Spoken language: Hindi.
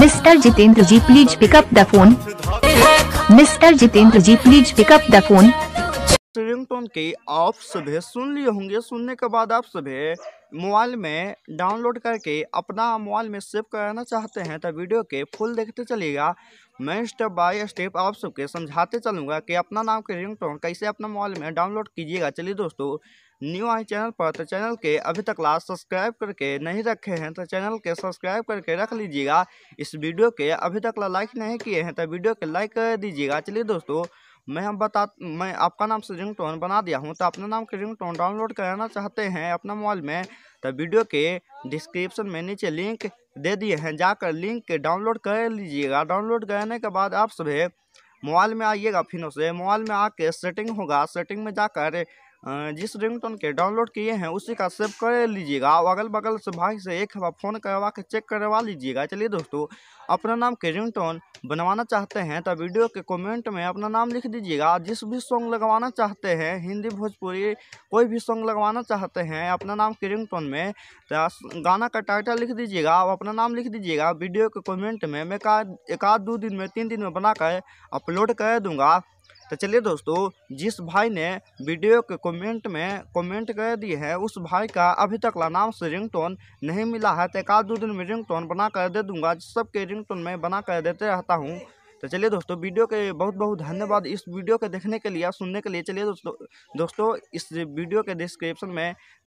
mister Jitendra ji please pick up the phone mister Jitendra ji please pick up the phone के आप सभी सुन लिए होंगे सुनने के बाद आप सभी मोबाइल में डाउनलोड करके अपना मोबाइल में सेव कराना चाहते हैं तो वीडियो के फुल देखते चलिएगा मैं स्टेप बाय स्टेप आप सबके समझाते चलूँगा कि अपना नाम के रिंगटोन कैसे अपना मोबाइल में डाउनलोड कीजिएगा चलिए दोस्तों न्यू आए चैनल पर तो चैनल के अभी तक लास्ट सब्सक्राइब करके नहीं रखे हैं तो चैनल के सब्सक्राइब करके रख लीजिएगा इस वीडियो के अभी तक लाइक नहीं किए हैं तो वीडियो के लाइक कर दीजिएगा चलिए दोस्तों मैं हम बता मैं आपका नाम से रिंग टोन बना दिया हूँ तो अपना नाम के रिंग टोन डाउनलोड कराना चाहते हैं अपना मोबाइल में तो वीडियो के डिस्क्रिप्शन में नीचे लिंक दे दिए हैं जाकर लिंक के डाउनलोड कर लीजिएगा डाउनलोड करने के बाद आप सुबह मोबाइल में आइएगा फिर उसे मोबाइल में आके सेटिंग होगा सेटिंग में जाकर जिस रिंगटोन के डाउनलोड किए हैं उसी का सेव कर लीजिएगा और अगल बगल से भाई से एक बार फ़ोन करवा के चेक करवा लीजिएगा चलिए दोस्तों अपना नाम के रिंगटोन बनवाना चाहते हैं तो वीडियो के कमेंट में अपना नाम लिख दीजिएगा जिस भी सॉन्ग लगवाना चाहते हैं हिंदी भोजपुरी कोई भी सॉन्ग लगवाना चाहते हैं अपना नाम के रिंगटोन में तो गाना का टाइटल लिख दीजिएगा और अपना नाम लिख दीजिएगा वीडियो के कमेंट में मैं एक आध दो दिन में तीन दिन में बनाकर अपलोड कर दूँगा तो चलिए दोस्तों जिस भाई ने वीडियो के कमेंट में कमेंट कर दिए हैं उस भाई का अभी तक नाम से रिंगटोन नहीं मिला है तो एक आध दो दिन में रिंगटोन बना कर दे दूंगा सबके रिंगटोन मैं बना कर देते रहता हूँ तो चलिए दोस्तों वीडियो के बहुत बहुत धन्यवाद इस वीडियो के देखने के लिए सुनने के लिए चलिए दोस्तों दोस्तों इस वीडियो के डिस्क्रिप्शन में